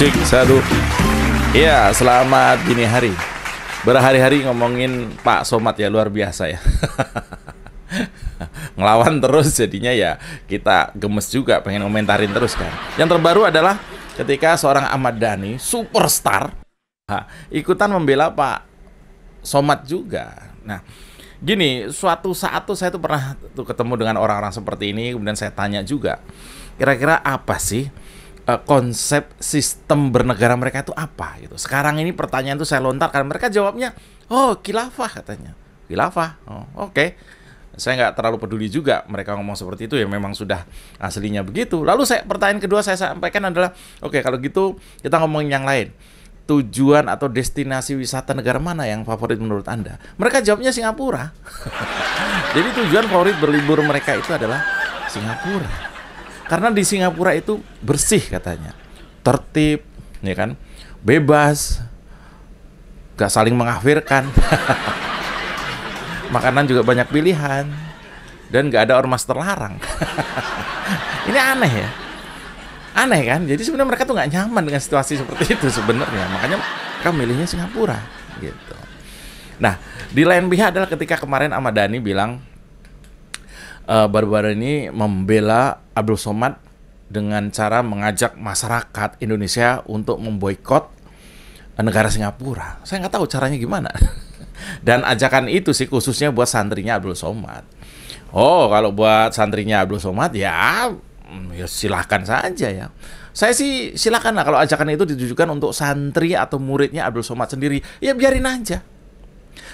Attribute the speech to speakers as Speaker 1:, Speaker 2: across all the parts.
Speaker 1: cik satu. Ya, selamat dini hari. Berhari-hari ngomongin Pak Somad ya luar biasa ya. Ngelawan terus jadinya ya kita gemes juga pengen komentarin terus kan. Yang terbaru adalah ketika seorang Ahmad Dhani superstar ha, ikutan membela Pak Somad juga. Nah, gini, suatu saat tuh saya tuh pernah tuh ketemu dengan orang-orang seperti ini kemudian saya tanya juga, kira-kira apa sih Eh, konsep sistem bernegara mereka itu apa gitu. Sekarang ini pertanyaan itu saya lontarkan, mereka jawabnya, "Oh, khilafah," katanya. Khilafah. Oh, oke. Okay. Saya nggak terlalu peduli juga mereka ngomong seperti itu ya memang sudah aslinya begitu. Lalu saya pertanyaan kedua saya sampaikan adalah, "Oke, okay, kalau gitu kita ngomong yang lain." Tujuan atau destinasi wisata negara mana yang favorit menurut Anda? Mereka jawabnya Singapura. Jadi tujuan favorit berlibur mereka itu adalah Singapura. Karena di Singapura itu bersih katanya, tertib, ya kan, bebas, gak saling mengafirkan. Makanan juga banyak pilihan dan gak ada ormas terlarang. Ini aneh ya, aneh kan? Jadi sebenarnya mereka tuh nggak nyaman dengan situasi seperti itu sebenarnya, makanya mereka milihnya Singapura gitu. Nah, di lain pihak adalah ketika kemarin Ahmad Dhani bilang uh, baru-baru ini membela Abdul Somad dengan cara mengajak masyarakat Indonesia untuk memboikot eh, negara Singapura. Saya nggak tahu caranya gimana. Dan ajakan itu sih khususnya buat santrinya Abdul Somad. Oh, kalau buat santrinya Abdul Somad ya, mm, ya silahkan saja ya. Saya sih silakan lah kalau ajakan itu ditujukan untuk santri atau muridnya Abdul Somad sendiri. Ya biarin aja.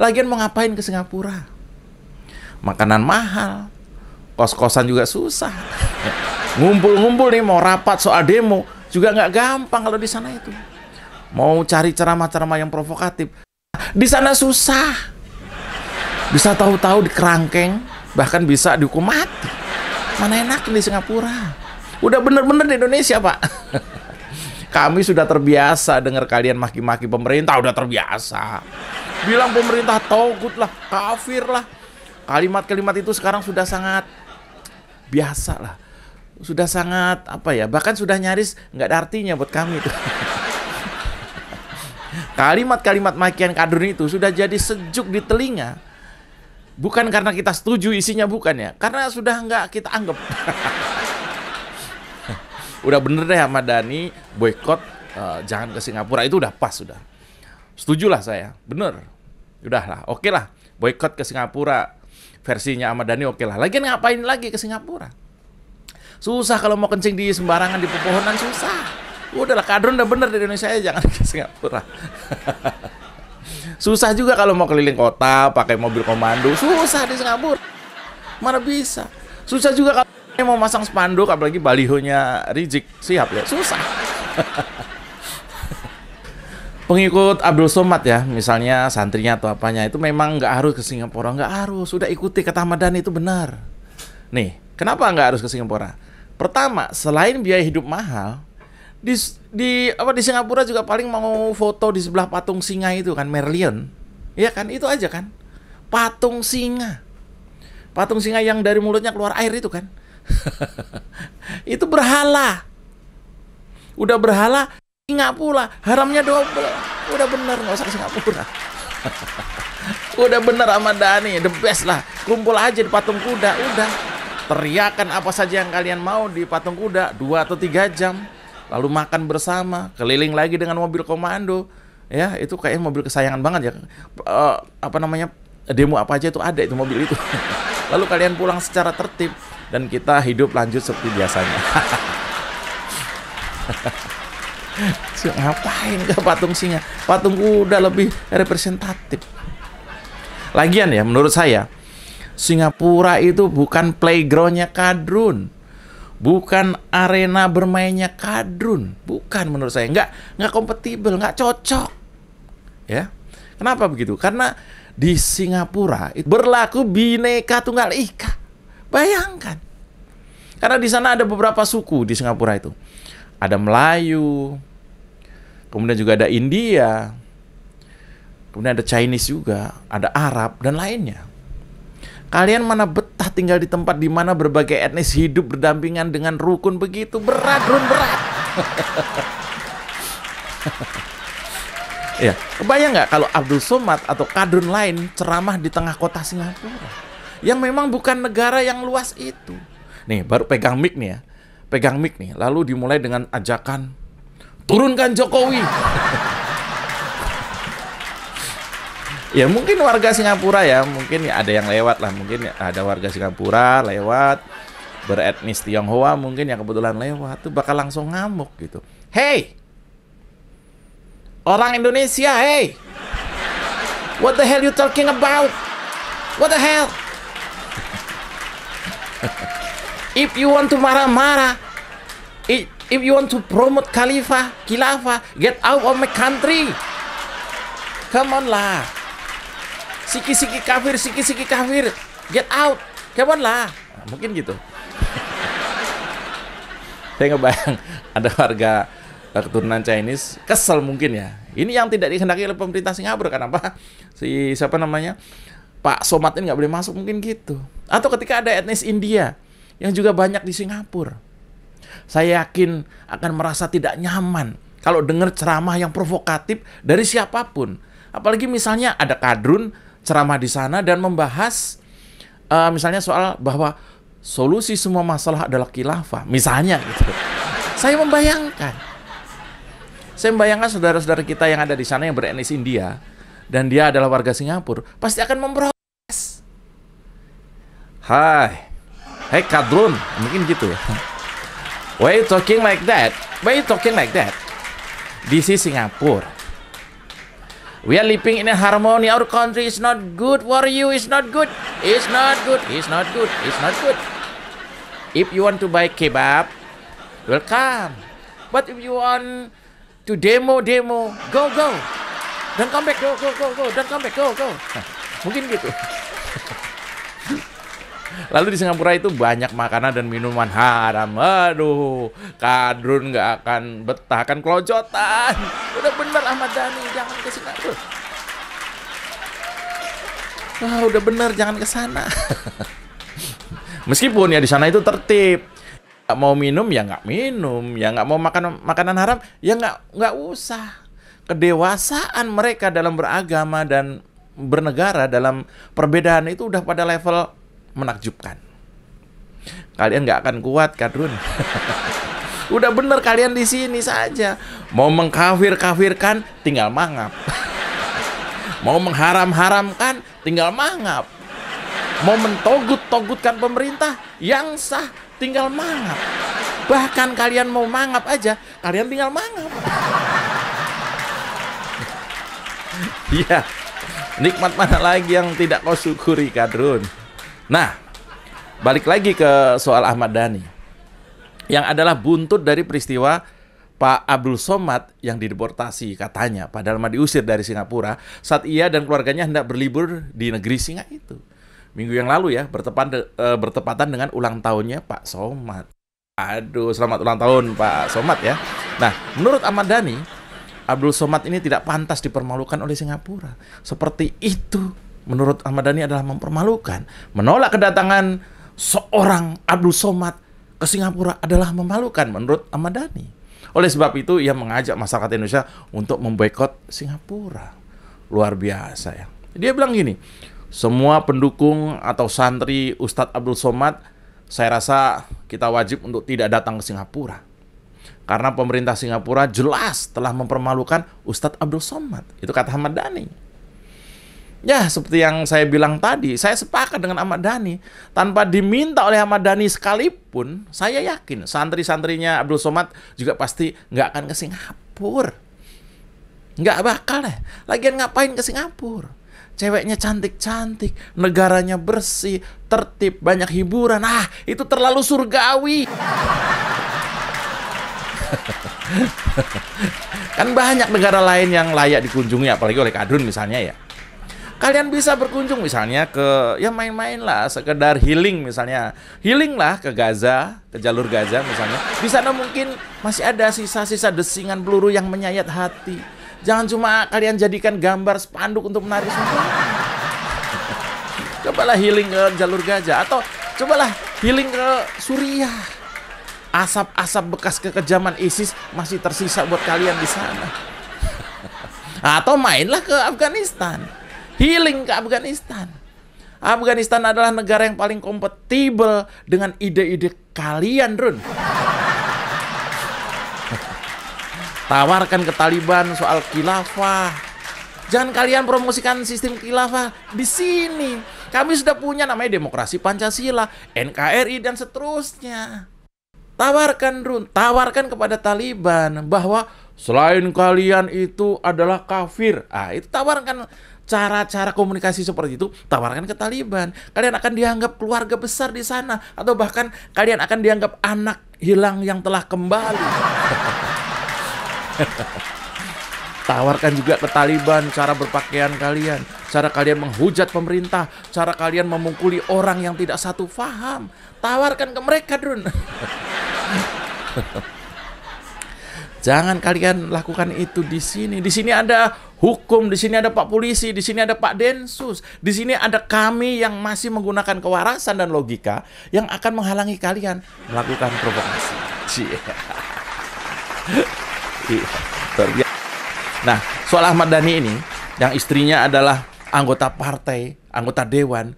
Speaker 1: Lagian mau ngapain ke Singapura? Makanan mahal, kos-kosan juga susah. Ngumpul-ngumpul nih mau rapat soal demo juga nggak gampang kalau di sana itu. Mau cari ceramah-ceramah yang provokatif. Di sana susah. Bisa tahu-tahu di kerangkeng, bahkan bisa dihukum mati. Mana enak di Singapura. Udah bener-bener di Indonesia, Pak. Kami sudah terbiasa dengar kalian maki-maki pemerintah, udah terbiasa. Bilang pemerintah togut lah, kafir lah. Kalimat-kalimat itu sekarang sudah sangat biasa lah sudah sangat apa ya bahkan sudah nyaris nggak ada artinya buat kami itu kalimat-kalimat makian kadrun itu sudah jadi sejuk di telinga bukan karena kita setuju isinya bukan ya karena sudah nggak kita anggap udah bener deh sama Dani boykot uh, jangan ke Singapura itu udah pas sudah setujulah saya bener udahlah oke okay lah boykot ke Singapura versinya Ahmad Dhani oke okay lah. Lagian ngapain lagi ke Singapura? Susah kalau mau kencing di sembarangan di pepohonan susah. Udahlah kadron udah bener di Indonesia ya jangan ke Singapura. susah juga kalau mau keliling kota pakai mobil komando, susah di Singapura. Mana bisa? Susah juga kalau mau masang spanduk apalagi balihonya Rizik siap ya, susah. pengikut Abdul Somad ya, misalnya santrinya atau apanya itu memang nggak harus ke Singapura, nggak harus, sudah ikuti ketamadan itu benar. Nih, kenapa nggak harus ke Singapura? Pertama, selain biaya hidup mahal, di di apa di Singapura juga paling mau foto di sebelah patung singa itu kan Merlion. ya kan? Itu aja kan. Patung singa. Patung singa yang dari mulutnya keluar air itu kan. itu berhala. Udah berhala Singapura haramnya double udah bener nggak usah ke Singapura udah bener sama Dani the best lah kumpul aja di patung kuda udah teriakan apa saja yang kalian mau di patung kuda dua atau tiga jam lalu makan bersama keliling lagi dengan mobil komando ya itu kayak mobil kesayangan banget ya uh, apa namanya demo apa aja itu ada itu mobil itu lalu kalian pulang secara tertib dan kita hidup lanjut seperti biasanya ngapain ke patung singa patung kuda lebih representatif lagian ya menurut saya Singapura itu bukan playgroundnya kadrun bukan arena bermainnya kadrun bukan menurut saya nggak nggak kompatibel nggak cocok ya kenapa begitu karena di Singapura itu berlaku bineka tunggal ika bayangkan karena di sana ada beberapa suku di Singapura itu ada Melayu kemudian juga ada India, kemudian ada Chinese juga, ada Arab dan lainnya. Kalian mana betah tinggal di tempat di mana berbagai etnis hidup berdampingan dengan rukun begitu berat, run berat. ya, kebayang nggak kalau Abdul Somad atau kadun lain ceramah di tengah kota Singapura yang memang bukan negara yang luas itu. Nih, baru pegang mic nih ya. Pegang mic nih, lalu dimulai dengan ajakan turunkan Jokowi. ya mungkin warga Singapura ya, mungkin ada yang lewat lah, mungkin ada warga Singapura lewat beretnis Tionghoa mungkin yang kebetulan lewat tuh bakal langsung ngamuk gitu. Hey, orang Indonesia, hey, what the hell you talking about? What the hell? If you want to marah-marah, it If you want to promote Khalifa, khilafah, get out of my country. Come on lah. Siki-siki kafir, siki-siki kafir. Get out. Come on lah. Nah, mungkin gitu. Saya ngebayang ada warga keturunan Chinese kesel mungkin ya. Ini yang tidak dikehendaki oleh pemerintah Singapura kenapa? Si siapa namanya? Pak Somat ini nggak boleh masuk mungkin gitu. Atau ketika ada etnis India yang juga banyak di Singapura. Saya yakin akan merasa tidak nyaman kalau dengar ceramah yang provokatif dari siapapun. Apalagi misalnya ada kadrun ceramah di sana dan membahas uh, misalnya soal bahwa solusi semua masalah adalah khilafah. Misalnya gitu. Saya membayangkan. Saya membayangkan saudara-saudara kita yang ada di sana yang beretnis India dan dia adalah warga Singapura pasti akan memprotes. Hai, Hei kadrun, mungkin gitu ya. Why you talking like that? Why you talking like that? This is Singapore. We are living in a harmony. Our country is not good for you. It's not good. It's not good. It's not good. It's not good. If you want to buy kebab, welcome. But if you want to demo, demo, go, go. Don't come back. Go, go, go, go. Don't come back. Go, go. mungkin gitu. Lalu di Singapura itu banyak makanan dan minuman haram. Aduh, kadrun nggak akan betah, kan kelojotan. Udah bener Ahmad Dhani, jangan ke Singapura. Wah, udah bener, jangan ke sana. Meskipun ya di sana itu tertib, Gak mau minum ya nggak minum, ya nggak mau makan makanan haram ya nggak nggak usah. Kedewasaan mereka dalam beragama dan bernegara dalam perbedaan itu udah pada level menakjubkan. Kalian nggak akan kuat, Kadrun. Udah bener kalian di sini saja. Mau mengkafir-kafirkan, tinggal mangap. Mau mengharam-haramkan, tinggal mangap. Mau mentogut-togutkan pemerintah, yang sah, tinggal mangap. Bahkan kalian mau mangap aja, kalian tinggal mangap. Iya, nikmat mana lagi yang tidak kau syukuri, Kadrun? Nah, balik lagi ke soal Ahmad Dhani. Yang adalah buntut dari peristiwa Pak Abdul Somad yang dideportasi katanya padahal mah diusir dari Singapura saat ia dan keluarganya hendak berlibur di negeri Singa itu. Minggu yang lalu ya bertepatan e, eh, bertepatan dengan ulang tahunnya Pak Somad. Aduh, selamat ulang tahun Pak Somad ya. Nah, menurut Ahmad Dhani, Abdul Somad ini tidak pantas dipermalukan oleh Singapura. Seperti itu menurut Ahmad Dhani adalah mempermalukan. Menolak kedatangan seorang Abdul Somad ke Singapura adalah memalukan menurut Ahmad Dhani. Oleh sebab itu ia mengajak masyarakat Indonesia untuk memboikot Singapura. Luar biasa ya. Dia bilang gini, semua pendukung atau santri Ustadz Abdul Somad saya rasa kita wajib untuk tidak datang ke Singapura. Karena pemerintah Singapura jelas telah mempermalukan Ustadz Abdul Somad. Itu kata Ahmad Dhani. Ya, seperti yang saya bilang tadi, saya sepakat dengan Ahmad Dhani. Tanpa diminta oleh Ahmad Dhani sekalipun, saya yakin santri-santrinya Abdul Somad juga pasti nggak akan ke Singapura. Nggak bakal deh. Lagian ngapain ke Singapura? Ceweknya cantik-cantik, negaranya bersih, tertib, banyak hiburan. Ah, itu terlalu surgawi. kan banyak negara lain yang layak dikunjungi, apalagi oleh kadun misalnya ya kalian bisa berkunjung misalnya ke ya main-main lah sekedar healing misalnya healing lah ke Gaza ke jalur Gaza misalnya di sana mungkin masih ada sisa-sisa desingan peluru yang menyayat hati jangan cuma kalian jadikan gambar spanduk untuk menarik semua cobalah healing ke jalur Gaza atau cobalah healing ke Suriah asap-asap bekas kekejaman ISIS masih tersisa buat kalian di sana atau mainlah ke Afghanistan healing ke Afghanistan. Afghanistan adalah negara yang paling kompatibel dengan ide-ide kalian, Run. Tawarkan ke Taliban soal khilafah. Jangan kalian promosikan sistem khilafah di sini. Kami sudah punya namanya demokrasi Pancasila, NKRI dan seterusnya. Tawarkan Run, tawarkan kepada Taliban bahwa Selain kalian itu adalah kafir. Ah, itu tawarkan cara-cara komunikasi seperti itu, tawarkan ke Taliban. Kalian akan dianggap keluarga besar di sana atau bahkan kalian akan dianggap anak hilang yang telah kembali. Tawarkan juga ke Taliban cara berpakaian kalian, cara kalian menghujat pemerintah, cara kalian memukuli orang yang tidak satu faham. Tawarkan ke mereka, Drun. Jangan kalian lakukan itu di sini. Di sini ada hukum, di sini ada Pak Polisi, di sini ada Pak Densus, di sini ada kami yang masih menggunakan kewarasan dan logika yang akan menghalangi kalian melakukan provokasi. Iya. Iya. Nah, soal Ahmad Dhani ini, yang istrinya adalah anggota partai, anggota dewan,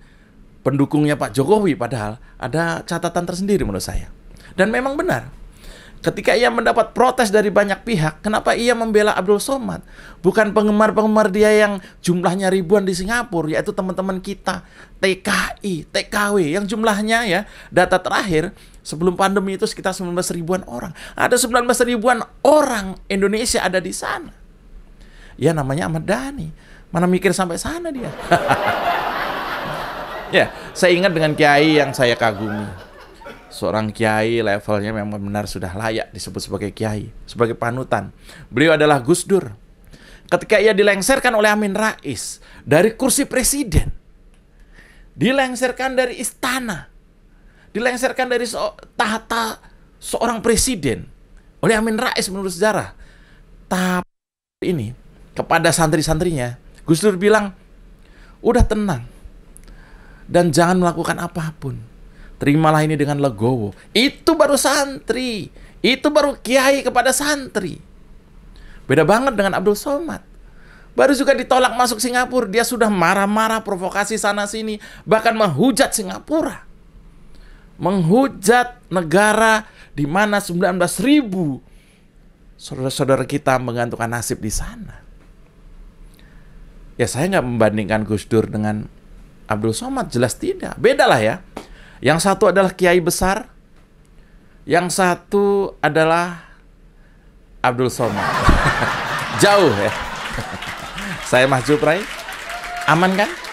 Speaker 1: pendukungnya Pak Jokowi padahal ada catatan tersendiri menurut saya. Dan memang benar, Ketika ia mendapat protes dari banyak pihak, kenapa ia membela Abdul Somad? Bukan penggemar-penggemar dia yang jumlahnya ribuan di Singapura, yaitu teman-teman kita, TKI, TKW, yang jumlahnya ya, data terakhir, sebelum pandemi itu sekitar 19 ribuan orang. Ada 19 ribuan orang Indonesia ada di sana. Ya namanya Ahmad Dhani. Mana mikir sampai sana dia. ya, saya ingat dengan kiai yang saya kagumi seorang kiai levelnya memang benar sudah layak disebut sebagai kiai, sebagai panutan. Beliau adalah Gus Dur. Ketika ia dilengsarkan oleh Amin Rais dari kursi presiden, dilengsarkan dari istana, dilengsarkan dari so tahta seorang presiden oleh Amin Rais menurut sejarah. Tahap ini kepada santri-santrinya, Gus Dur bilang, "Udah tenang dan jangan melakukan apapun." terimalah ini dengan legowo. Itu baru santri. Itu baru kiai kepada santri. Beda banget dengan Abdul Somad. Baru juga ditolak masuk Singapura, dia sudah marah-marah provokasi sana-sini, bahkan menghujat Singapura. Menghujat negara di mana 19 ribu saudara-saudara kita menggantungkan nasib di sana. Ya saya nggak membandingkan Gus Dur dengan Abdul Somad, jelas tidak. Beda lah ya. Yang satu adalah kiai besar, yang satu adalah Abdul Somad. Jauh ya. Saya Mas Jupray, Aman kan?